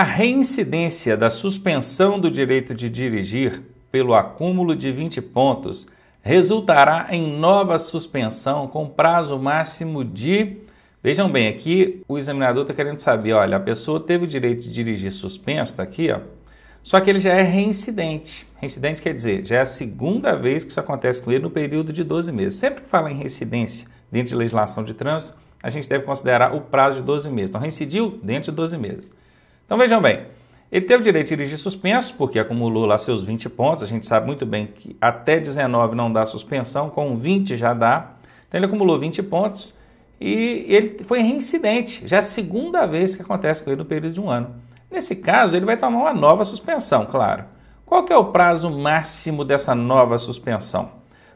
A reincidência da suspensão do direito de dirigir pelo acúmulo de 20 pontos resultará em nova suspensão com prazo máximo de. Vejam bem, aqui o examinador está querendo saber: olha, a pessoa teve o direito de dirigir suspenso, está aqui, ó. Só que ele já é reincidente. Reincidente quer dizer, já é a segunda vez que isso acontece com ele no período de 12 meses. Sempre que fala em reincidência dentro de legislação de trânsito, a gente deve considerar o prazo de 12 meses. Então, reincidiu dentro de 12 meses. Então vejam bem, ele teve o direito de dirigir suspenso, porque acumulou lá seus 20 pontos. A gente sabe muito bem que até 19 não dá suspensão, com 20 já dá. Então ele acumulou 20 pontos e ele foi reincidente. Já é a segunda vez que acontece com ele no período de um ano. Nesse caso, ele vai tomar uma nova suspensão, claro. Qual que é o prazo máximo dessa nova suspensão?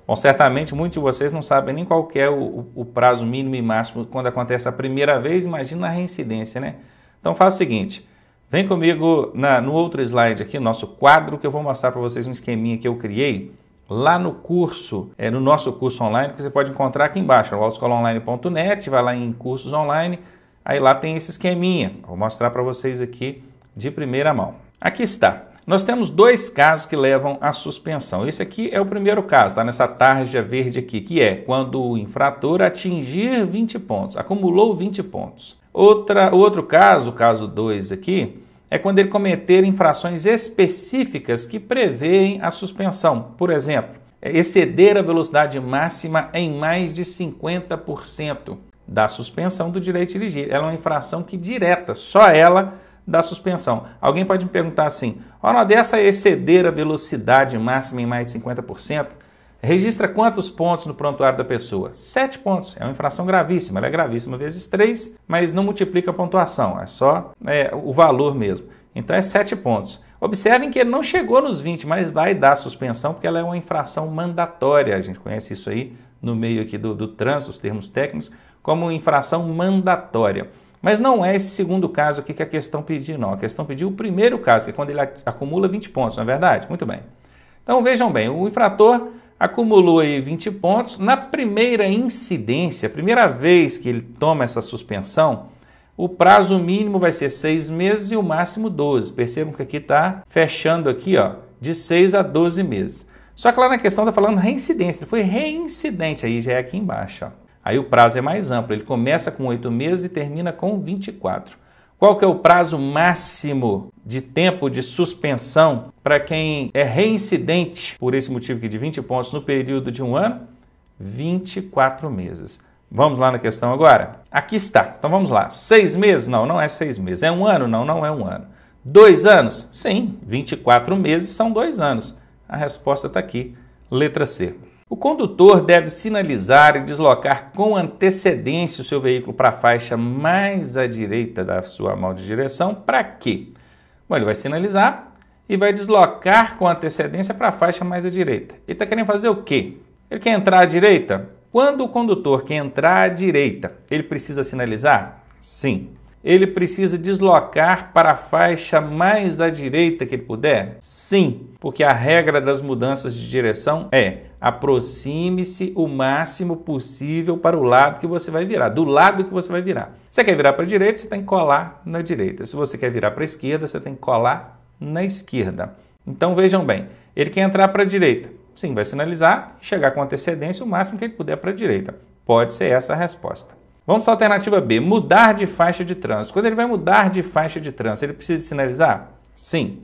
Bom, certamente muitos de vocês não sabem nem qual é o, o prazo mínimo e máximo quando acontece a primeira vez, imagina a reincidência, né? Então faz o seguinte, Vem comigo na, no outro slide aqui, nosso quadro, que eu vou mostrar para vocês um esqueminha que eu criei lá no curso, é, no nosso curso online, que você pode encontrar aqui embaixo, é autoescolaonline.net, vai lá em cursos online, aí lá tem esse esqueminha. Vou mostrar para vocês aqui de primeira mão. Aqui está. Nós temos dois casos que levam à suspensão. Esse aqui é o primeiro caso, está nessa tarja verde aqui, que é quando o infrator atingir 20 pontos, acumulou 20 pontos. Outra, outro caso, o caso 2 aqui, é quando ele cometer infrações específicas que preveem a suspensão. Por exemplo, é exceder a velocidade máxima em mais de 50% da suspensão do direito de dirigir. Ela é uma infração que direta, só ela da suspensão. Alguém pode me perguntar assim: ora, dessa exceder a velocidade máxima em mais de 50%, registra quantos pontos no prontuário da pessoa? Sete pontos. É uma infração gravíssima. Ela é gravíssima vezes três, mas não multiplica a pontuação, é só é, o valor mesmo. Então é sete pontos. Observem que ele não chegou nos 20, mas vai dar suspensão, porque ela é uma infração mandatória. A gente conhece isso aí no meio aqui do, do trânsito, os termos técnicos, como infração mandatória. Mas não é esse segundo caso aqui que a questão pediu, não. A questão pediu o primeiro caso, que é quando ele acumula 20 pontos, não é verdade? Muito bem. Então vejam bem, o infrator acumulou aí 20 pontos. Na primeira incidência, primeira vez que ele toma essa suspensão, o prazo mínimo vai ser 6 meses e o máximo 12. Percebam que aqui está fechando aqui, ó, de 6 a 12 meses. Só que lá na questão está falando reincidência, ele foi reincidente, aí já é aqui embaixo. Ó. Aí o prazo é mais amplo, ele começa com 8 meses e termina com 24. Qual que é o prazo máximo de tempo de suspensão para quem é reincidente por esse motivo de 20 pontos no período de um ano? 24 meses. Vamos lá na questão agora? Aqui está. Então vamos lá. Seis meses? Não, não é seis meses. É um ano? Não, não é um ano. Dois anos? Sim, 24 meses são dois anos. A resposta está aqui, letra C. O condutor deve sinalizar e deslocar com antecedência o seu veículo para a faixa mais à direita da sua mão de direção. Para quê? Bom, ele vai sinalizar e vai deslocar com antecedência para a faixa mais à direita. Ele está querendo fazer o quê? Ele quer entrar à direita? Quando o condutor quer entrar à direita, ele precisa sinalizar? Sim ele precisa deslocar para a faixa mais à direita que ele puder? Sim, porque a regra das mudanças de direção é aproxime-se o máximo possível para o lado que você vai virar, do lado que você vai virar. Você quer virar para a direita, você tem que colar na direita. Se você quer virar para a esquerda, você tem que colar na esquerda. Então vejam bem, ele quer entrar para a direita. Sim, vai sinalizar, chegar com antecedência o máximo que ele puder para a direita. Pode ser essa a resposta. Vamos para a alternativa B, mudar de faixa de trânsito. Quando ele vai mudar de faixa de trânsito, ele precisa sinalizar? Sim.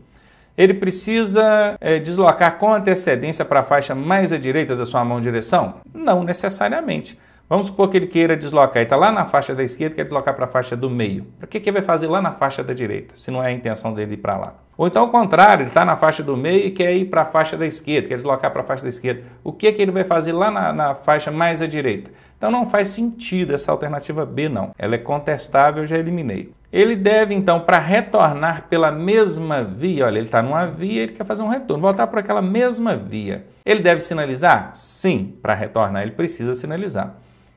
Ele precisa é, deslocar com antecedência para a faixa mais à direita da sua mão direção? Não necessariamente. Vamos supor que ele queira deslocar e está lá na faixa da esquerda, quer deslocar para a faixa do meio. Para que, que ele vai fazer lá na faixa da direita, se não é a intenção dele ir para lá? Ou então, ao contrário, ele está na faixa do meio e quer ir para a faixa da esquerda, quer deslocar para a faixa da esquerda. O que, que ele vai fazer lá na, na faixa mais à direita? Então não faz sentido essa alternativa B, não. Ela é contestável, já eliminei. Ele deve, então, para retornar pela mesma via, olha, ele está numa via, ele quer fazer um retorno, voltar para aquela mesma via. Ele deve sinalizar? Sim, para retornar ele precisa sinalizar.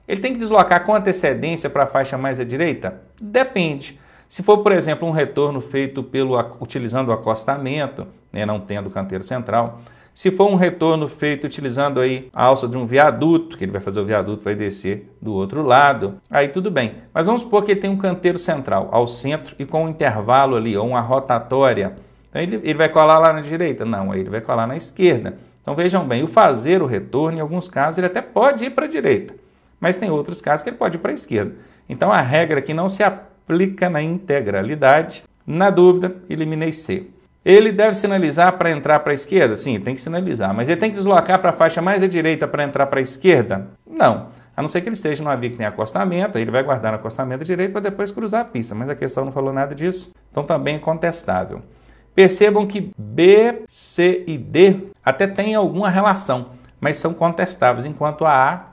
Ele tem que deslocar com antecedência para a faixa mais à direita? Depende. Se for, por exemplo, um retorno feito pelo utilizando o acostamento, né, não tendo canteiro central, se for um retorno feito utilizando aí a alça de um viaduto, que ele vai fazer o viaduto, vai descer do outro lado, aí tudo bem. Mas vamos supor que ele tem um canteiro central ao centro e com um intervalo ali, ou uma rotatória. Então ele, ele vai colar lá na direita? Não, aí ele vai colar na esquerda. Então vejam bem, o fazer o retorno, em alguns casos, ele até pode ir para a direita, mas tem outros casos que ele pode ir para a esquerda. Então a regra que não se aplica na integralidade, na dúvida, eliminei C. Ele deve sinalizar para entrar para a esquerda? Sim, tem que sinalizar. Mas ele tem que deslocar para a faixa mais à direita para entrar para a esquerda? Não. A não ser que ele esteja numa via que tem acostamento, aí ele vai guardar no acostamento direito para depois cruzar a pista. Mas a questão não falou nada disso, então também tá é contestável. Percebam que B, C e D até têm alguma relação, mas são contestáveis, enquanto a A,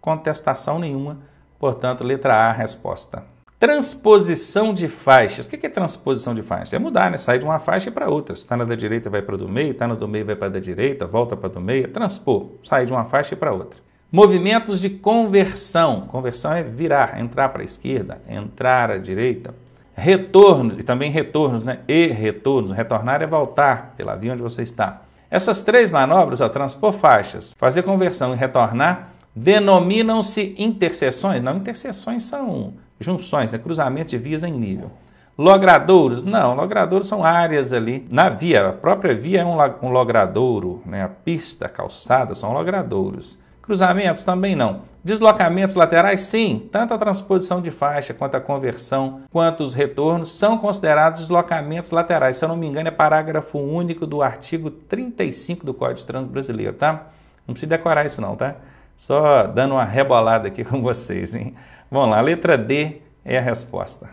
contestação nenhuma. Portanto, letra A, resposta. Transposição de faixas. O que é transposição de faixas? É mudar, né? Sair de uma faixa para outra. Se está na da direita, vai para do meio, está no do meio, vai para da direita, volta para do meio. Transpor, sair de uma faixa para outra. Movimentos de conversão. Conversão é virar, entrar para a esquerda, entrar à direita. Retornos, e também retornos, né? E retornos. Retornar é voltar pela via onde você está. Essas três manobras, ó, transpor faixas, fazer conversão e retornar, denominam-se interseções. Não, interseções são Junções, é cruzamento de vias em nível. Logradouros, não, logradouros são áreas ali na via, a própria via é um, um logradouro, né? a pista, a calçada são logradouros. Cruzamentos também não. Deslocamentos laterais, sim, tanto a transposição de faixa quanto a conversão, quanto os retornos são considerados deslocamentos laterais. Se eu não me engano, é parágrafo único do artigo 35 do Código de Trânsito Brasileiro, tá? Não precisa decorar isso não, tá? Só dando uma rebolada aqui com vocês, hein? Vamos lá, a letra D é a resposta.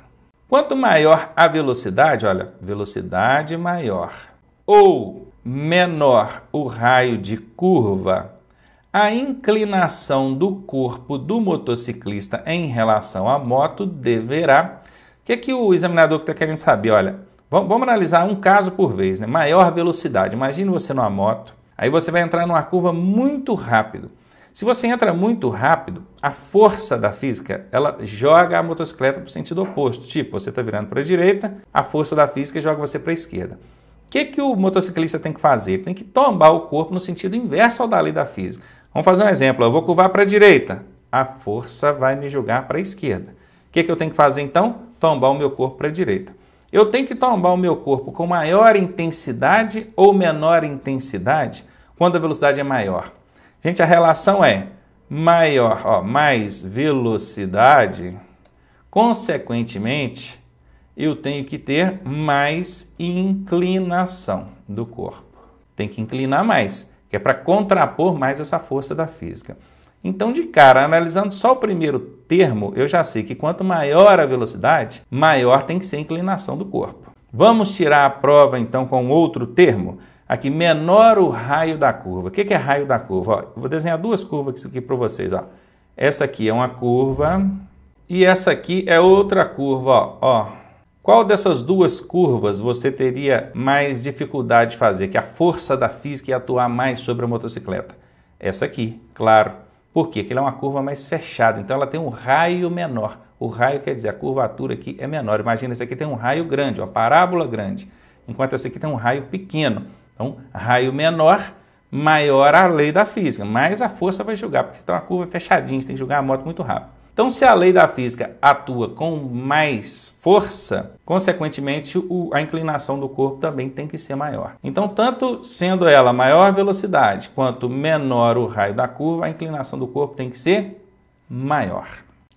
Quanto maior a velocidade, olha, velocidade maior ou menor o raio de curva, a inclinação do corpo do motociclista em relação à moto deverá. O que, é que o examinador está querendo saber? Olha, vamos, analisar um caso por vez, né? Maior velocidade. Imagine você numa moto, aí você vai entrar numa curva muito rápido. Se você entra muito rápido, a força da física ela joga a motocicleta para o sentido oposto. Tipo, você está virando para a direita, a força da física joga você para a esquerda. O que, que o motociclista tem que fazer? tem que tombar o corpo no sentido inverso ao da lei da física. Vamos fazer um exemplo. Eu vou curvar para a direita, a força vai me jogar para a esquerda. O que, que eu tenho que fazer então? Tombar o meu corpo para a direita. Eu tenho que tombar o meu corpo com maior intensidade ou menor intensidade quando a velocidade é maior? Gente, a relação é maior, ó, mais velocidade, consequentemente, eu tenho que ter mais inclinação do corpo. Tem que inclinar mais, que é para contrapor mais essa força da física. Então, de cara, analisando só o primeiro termo, eu já sei que quanto maior a velocidade, maior tem que ser a inclinação do corpo. Vamos tirar a prova então com outro termo? Aqui, menor o raio da curva. O que, é raio da curva? vou desenhar duas curvas aqui para vocês. Ó. Essa aqui é uma curva e essa aqui é outra curva. Ó. Qual dessas duas curvas você teria mais dificuldade de fazer? Que é a força da física ia atuar mais sobre a motocicleta? Essa aqui, claro. Por quê? Porque ela é uma curva mais fechada, então ela tem um raio menor. O raio quer dizer a curvatura aqui é menor. Imagina, essa aqui tem um raio grande, uma parábola grande, enquanto essa aqui tem um raio pequeno. Então, raio menor, maior a lei da física, mais a força vai julgar, porque então uma curva fechadinha, você tem que julgar a moto muito rápido. Então, se a lei da física atua com mais força, consequentemente o, a inclinação do corpo também tem que ser maior. Então, tanto sendo ela maior velocidade quanto menor o raio da curva, a inclinação do corpo tem que ser maior.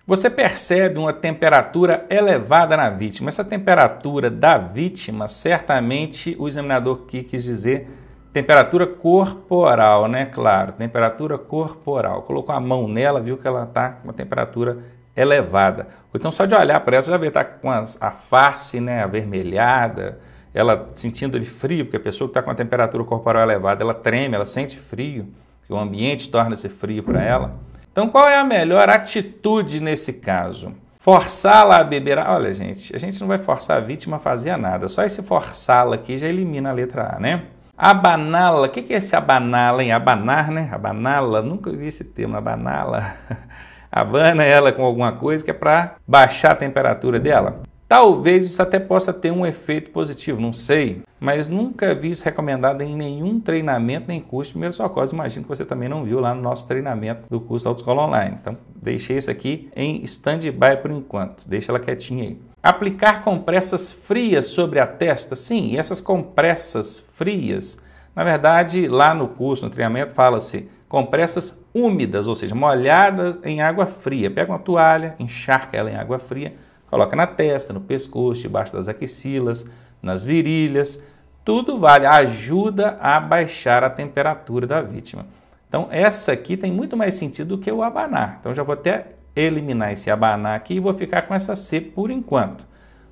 Você percebe uma temperatura elevada na vítima. Essa temperatura da vítima, certamente o examinador que quis dizer temperatura corporal, né? Claro, temperatura corporal. Colocou a mão nela, viu que ela está com uma temperatura elevada. Ou então só de olhar para ela, você já vê tá com as, a face, né, avermelhada, ela sentindo de frio, porque a pessoa que está com a temperatura corporal elevada, ela treme, ela sente frio, o ambiente torna-se frio para ela. Então, qual é a melhor atitude nesse caso? Forçá-la a beber. Olha, gente, a gente não vai forçar a vítima a fazer nada. Só esse forçá-la aqui já elimina a letra A, né? Abaná-la. O que é esse abaná-la, hein? Abanar, né? Abaná-la. Nunca vi esse termo, abaná-la. Abana ela com alguma coisa que é para baixar a temperatura dela. Talvez isso até possa ter um efeito positivo, não sei, mas nunca vi isso recomendado em nenhum treinamento nem curso de primeiros socorros. Imagino que você também não viu lá no nosso treinamento do curso da Autoescola Online. Então, deixei isso aqui em stand-by por enquanto. Deixa ela quietinha aí. Aplicar compressas frias sobre a testa? Sim, essas compressas frias, na verdade, lá no curso, no treinamento, fala-se compressas úmidas, ou seja, molhadas em água fria. Pega uma toalha, encharca ela em água fria Coloca na testa, no pescoço, debaixo das axilas, nas virilhas. Tudo vale, ajuda a baixar a temperatura da vítima. Então, essa aqui tem muito mais sentido do que o abanar. Então, já vou até eliminar esse abanar aqui e vou ficar com essa C por enquanto.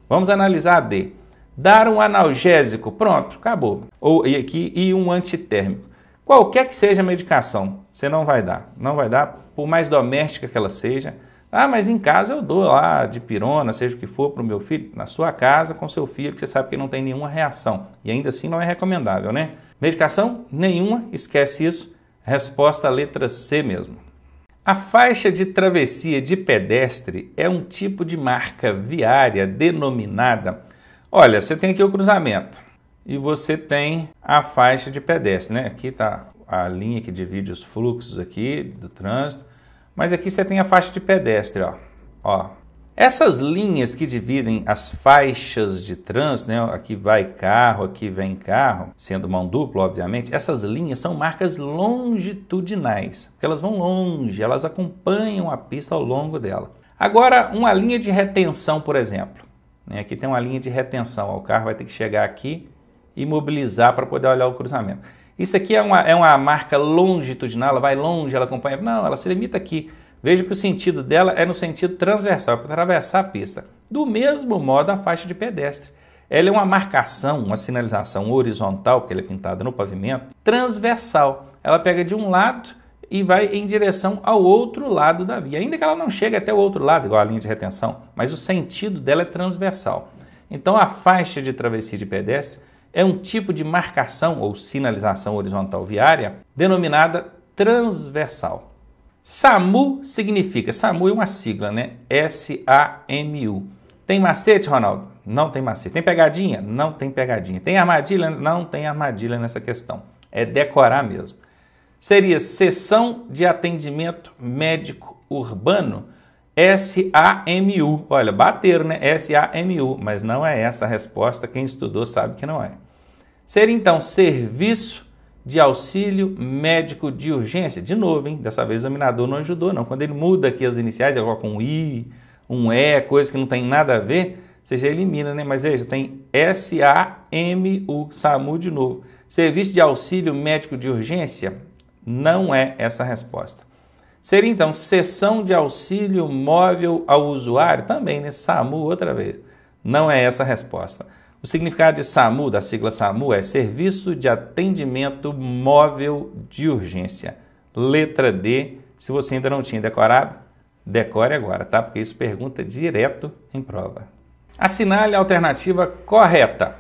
Vamos analisar a D. Dar um analgésico, pronto, acabou. Ou e aqui e um antitérmico. Qualquer que seja a medicação, você não vai dar. Não vai dar, por mais doméstica que ela seja. Ah, mas em casa eu dou lá de pirona, seja o que for, para o meu filho. Na sua casa, com seu filho, que você sabe que não tem nenhuma reação. E ainda assim não é recomendável, né? Medicação? Nenhuma, esquece isso. Resposta letra C mesmo. A faixa de travessia de pedestre é um tipo de marca viária denominada. Olha, você tem aqui o cruzamento e você tem a faixa de pedestre, né? Aqui está a linha que divide os fluxos aqui do trânsito mas aqui você tem a faixa de pedestre, ó. ó. Essas linhas que dividem as faixas de trânsito, né? aqui vai carro, aqui vem carro, sendo mão dupla, obviamente, essas linhas são marcas longitudinais, porque elas vão longe, elas acompanham a pista ao longo dela. Agora, uma linha de retenção, por exemplo. Né? Aqui tem uma linha de retenção, o carro vai ter que chegar aqui e mobilizar para poder olhar o cruzamento. Isso aqui é uma, é uma marca longitudinal, ela vai longe, ela acompanha. Não, ela se limita aqui. Veja que o sentido dela é no sentido transversal, para atravessar a pista. Do mesmo modo, a faixa de pedestre. Ela é uma marcação, uma sinalização horizontal, porque ela é pintada no pavimento, transversal. Ela pega de um lado e vai em direção ao outro lado da via. Ainda que ela não chegue até o outro lado, igual a linha de retenção, mas o sentido dela é transversal. Então, a faixa de travessia de pedestre é um tipo de marcação ou sinalização horizontal viária denominada transversal. SAMU significa, SAMU é uma sigla, né? S-A-M-U. Tem macete, Ronaldo? Não tem macete. Tem pegadinha? Não tem pegadinha. Tem armadilha? Não tem armadilha nessa questão. É decorar mesmo. Seria sessão de atendimento médico urbano S-A-M-U. Olha, bateram, né? S-A-M-U. Mas não é essa a resposta. Quem estudou sabe que não é. Ser então serviço de auxílio médico de urgência. De novo, hein? Dessa vez o examinador não ajudou, não. Quando ele muda aqui as iniciais, ele coloca um I, um E, coisa que não tem nada a ver, você já elimina, né? Mas veja, tem S-A-M-U, SAMU de novo. Serviço de auxílio médico de urgência? Não é essa a resposta. Seria então sessão de auxílio móvel ao usuário? Também, né? SAMU, outra vez. Não é essa a resposta. O significado de SAMU, da sigla SAMU, é Serviço de Atendimento Móvel de Urgência. Letra D. Se você ainda não tinha decorado, decore agora, tá? Porque isso pergunta direto em prova. Assinale a alternativa correta.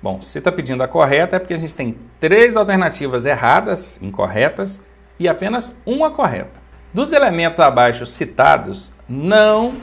Bom, se está pedindo a correta é porque a gente tem três alternativas erradas, incorretas, e apenas uma correta. Dos elementos abaixo citados, não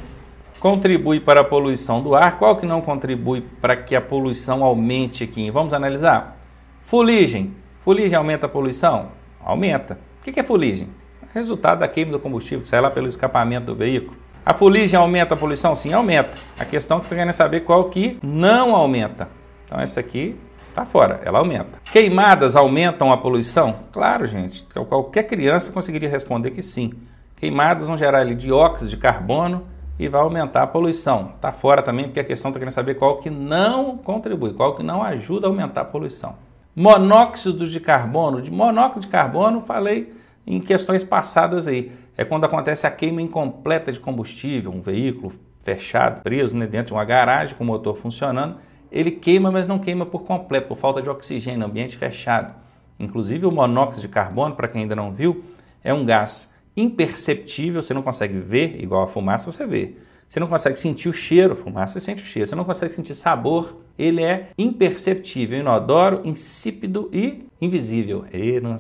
contribui para a poluição do ar. Qual que não contribui para que a poluição aumente aqui? Vamos analisar. Fuligem. Fuligem aumenta a poluição? Aumenta. O que é fuligem? Resultado da queima do combustível, que sai lá pelo escapamento do veículo. A fuligem aumenta a poluição? Sim, aumenta. A questão que tu querendo saber é qual que não aumenta. Então essa aqui Está fora, ela aumenta. Queimadas aumentam a poluição? Claro, gente. Então qualquer criança conseguiria responder que sim. Queimadas vão gerar ali, dióxido de carbono e vai aumentar a poluição. Está fora também, porque a questão está querendo saber qual que não contribui, qual que não ajuda a aumentar a poluição. Monóxidos de carbono, de monóxido de carbono, falei em questões passadas aí. É quando acontece a queima incompleta de combustível, um veículo fechado, preso né, dentro de uma garagem com o motor funcionando ele queima, mas não queima por completo, por falta de oxigênio, ambiente fechado. Inclusive, o monóxido de carbono, para quem ainda não viu, é um gás imperceptível, você não consegue ver, igual a fumaça você vê. Você não consegue sentir o cheiro, fumaça você sente o cheiro. Você não consegue sentir sabor, ele é imperceptível, inodoro, insípido e invisível. E não,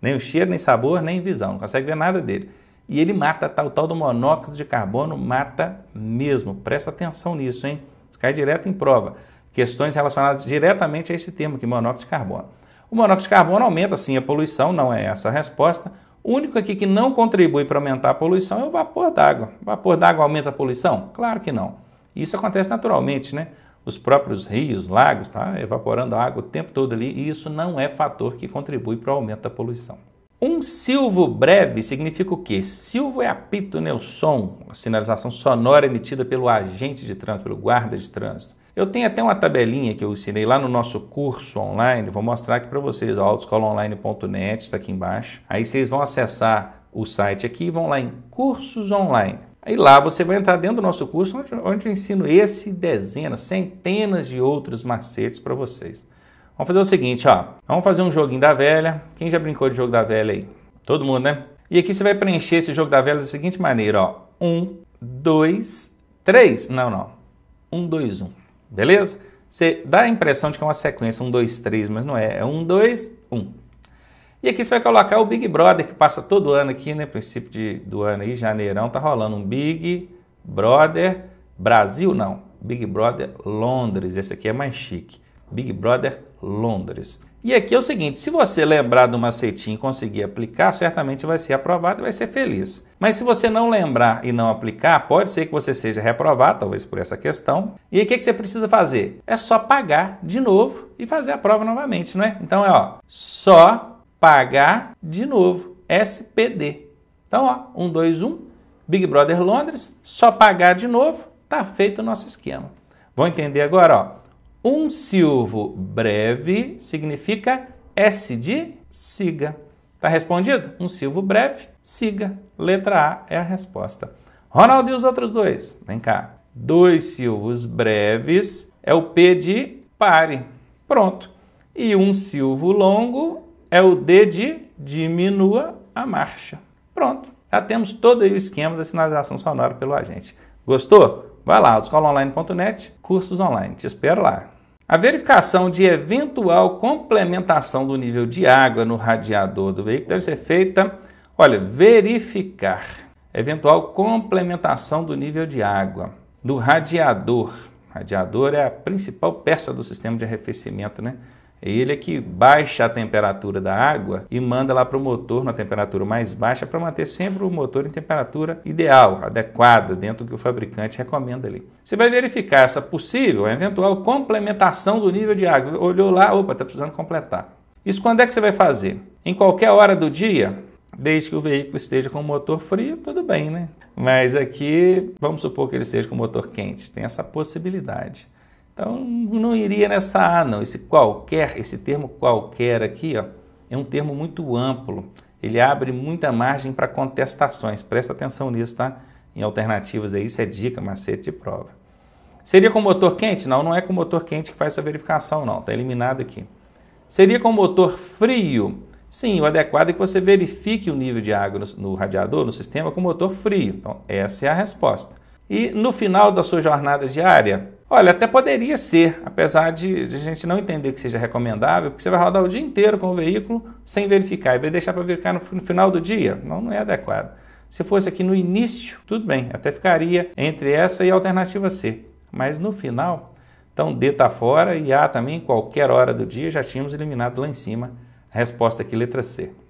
nem o cheiro, nem sabor, nem visão, não consegue ver nada dele. E ele mata, tá, tal do monóxido de carbono mata mesmo. Presta atenção nisso, hein? Cai direto em prova questões relacionadas diretamente a esse termo é monóxido de carbono. O monóxido de carbono aumenta sim a poluição, não é essa a resposta. O único aqui que não contribui para aumentar a poluição é o vapor d'água. vapor d'água aumenta a poluição? Claro que não. Isso acontece naturalmente, né? Os próprios rios, lagos, tá evaporando a água o tempo todo ali, e isso não é fator que contribui para o aumento da poluição. Um silvo breve significa o quê? Silvo é apito, né? O som, a sinalização sonora emitida pelo agente de trânsito, pelo guarda de trânsito. Eu tenho até uma tabelinha que eu ensinei lá no nosso curso online, vou mostrar aqui para vocês, autoescolaonline.net, está aqui embaixo. Aí vocês vão acessar o site aqui e vão lá em cursos online. Aí lá você vai entrar dentro do nosso curso, onde, onde eu ensino esse dezenas, centenas de outros macetes para vocês. Vamos fazer o seguinte, ó. Vamos fazer um joguinho da velha. Quem já brincou de jogo da velha aí? Todo mundo, né? E aqui você vai preencher esse jogo da velha da seguinte maneira, ó. Um, dois, três. Não, não. Um, dois, um beleza? Você dá a impressão de que é uma sequência, um, dois, três, mas não é, é um, dois, um. E aqui você vai colocar o Big Brother, que passa todo ano aqui, né? Princípio de, do ano aí, janeirão, tá rolando um Big Brother Brasil, não. Big Brother Londres, esse aqui é mais chique. Big Brother Londres. E aqui é o seguinte: se você lembrar do macetinho e conseguir aplicar, certamente vai ser aprovado e vai ser feliz. Mas se você não lembrar e não aplicar, pode ser que você seja reprovado, talvez por essa questão. E aí o que, você precisa fazer? É só pagar de novo e fazer a prova novamente, não é? Então é ó, só pagar de novo. SPD. Então, ó, 1, Big Brother Londres, só pagar de novo, tá feito o nosso esquema. Vão entender agora, ó. Um silvo breve significa S de siga. Tá respondido? Um silvo breve, siga. Letra A é a resposta. Ronaldo e os outros dois? Vem cá. Dois silvos breves é o P de pare. Pronto. E um silvo longo é o D de diminua a marcha. Pronto. Já temos todo o esquema da sinalização sonora pelo agente. Gostou? Vai lá, escolaonline.net, cursos online. Te espero lá. A verificação de eventual complementação do nível de água no radiador do veículo deve ser feita, olha, verificar eventual complementação do nível de água do radiador. radiador é a principal peça do sistema de arrefecimento, né? É ele que baixa a temperatura da água e manda lá para o motor na temperatura mais baixa para manter sempre o motor em temperatura ideal, adequada, dentro do que o fabricante recomenda ali. Você vai verificar essa possível, eventual complementação do nível de água. Olhou lá, opa, está precisando completar. Isso quando é que você vai fazer? Em qualquer hora do dia? Desde que o veículo esteja com o motor frio, tudo bem, né? Mas aqui, vamos supor que ele esteja com o motor quente, tem essa possibilidade. Então não iria nessa A, não. Esse qualquer, esse termo qualquer aqui, ó, é um termo muito amplo. Ele abre muita margem para contestações. Presta atenção nisso, tá? Em alternativas aí, isso é dica, macete de prova. Seria com motor quente? Não, não é com motor quente que faz essa verificação, não. Está eliminado aqui. Seria com motor frio? Sim, o adequado é que você verifique o nível de água no, no radiador, no sistema, com motor frio. Então, essa é a resposta. E no final da sua jornada diária, Olha, até poderia ser, apesar de, a gente não entender que seja recomendável, porque você vai rodar o dia inteiro com o veículo sem verificar e vai deixar para verificar no, final do dia. Não, não é adequado. Se fosse aqui no início, tudo bem, até ficaria entre essa e a alternativa C. Mas no final, então D está fora e A também, qualquer hora do dia, já tínhamos eliminado lá em cima. a Resposta aqui, letra C.